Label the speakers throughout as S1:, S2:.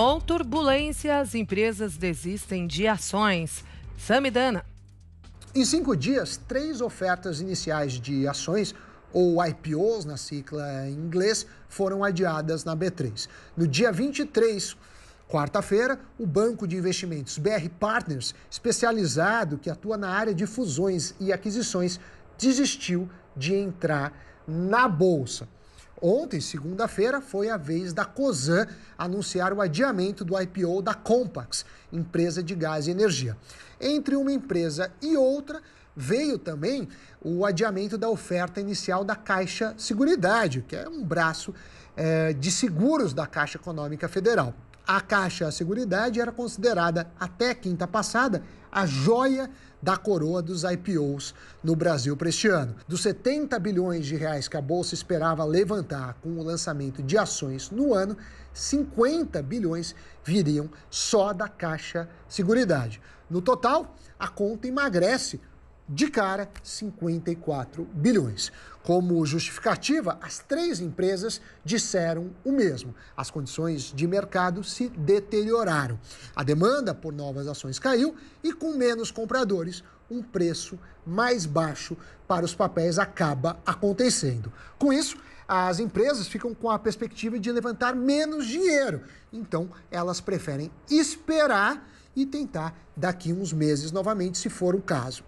S1: Com turbulências, empresas desistem de ações. Samidana. Em cinco dias, três ofertas iniciais de ações ou IPOs na sigla em inglês, foram adiadas na B3. No dia 23, quarta-feira, o banco de investimentos BR Partners, especializado que atua na área de fusões e aquisições, desistiu de entrar na bolsa. Ontem, segunda-feira, foi a vez da COSAN anunciar o adiamento do IPO da Compax, empresa de gás e energia. Entre uma empresa e outra, veio também o adiamento da oferta inicial da Caixa Seguridade, que é um braço é, de seguros da Caixa Econômica Federal. A Caixa Seguridade era considerada, até quinta passada, a joia da coroa dos IPOs no Brasil para este ano. Dos 70 bilhões de reais que a bolsa esperava levantar com o lançamento de ações no ano, 50 bilhões viriam só da Caixa Seguridade. No total, a conta emagrece de cara 54 bilhões. Como justificativa, as três empresas disseram o mesmo. As condições de mercado se deterioraram. A demanda por novas ações caiu e, com menos compradores, um preço mais baixo para os papéis acaba acontecendo. Com isso, as empresas ficam com a perspectiva de levantar menos dinheiro. Então, elas preferem esperar e tentar daqui uns meses novamente, se for o caso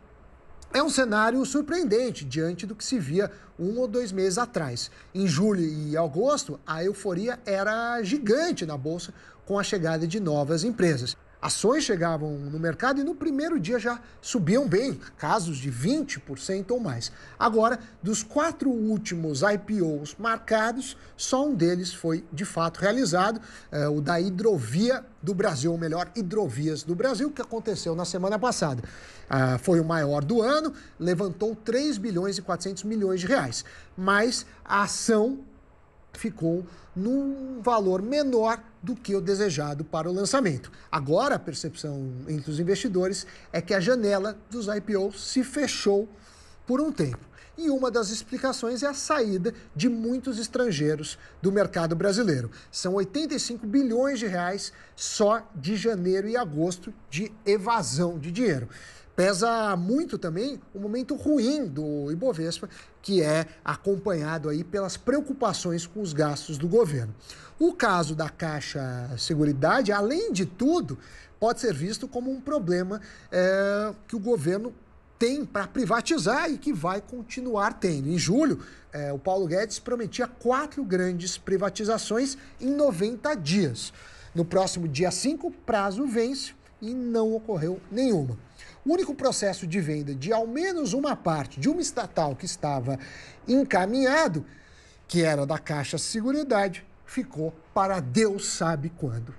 S1: é um cenário surpreendente diante do que se via um ou dois meses atrás. Em julho e agosto, a euforia era gigante na bolsa com a chegada de novas empresas ações chegavam no mercado e no primeiro dia já subiam bem, casos de 20% ou mais. Agora, dos quatro últimos IPOs marcados, só um deles foi de fato realizado, é, o da Hidrovia do Brasil, ou melhor, Hidrovias do Brasil, que aconteceu na semana passada. Ah, foi o maior do ano, levantou 3 bilhões e 400 milhões de reais, mas a ação ficou num valor menor do que o desejado para o lançamento. Agora, a percepção entre os investidores é que a janela dos IPOs se fechou por um tempo. E uma das explicações é a saída de muitos estrangeiros do mercado brasileiro. São 85 bilhões de reais só de janeiro e agosto de evasão de dinheiro. Pesa muito também o momento ruim do Ibovespa, que é acompanhado aí pelas preocupações com os gastos do governo. O caso da Caixa Seguridade, além de tudo, pode ser visto como um problema é, que o governo tem para privatizar e que vai continuar tendo. Em julho, é, o Paulo Guedes prometia quatro grandes privatizações em 90 dias. No próximo dia 5, prazo vence e não ocorreu nenhuma. O único processo de venda de ao menos uma parte de uma estatal que estava encaminhado, que era da Caixa Seguridade, ficou para Deus sabe quando.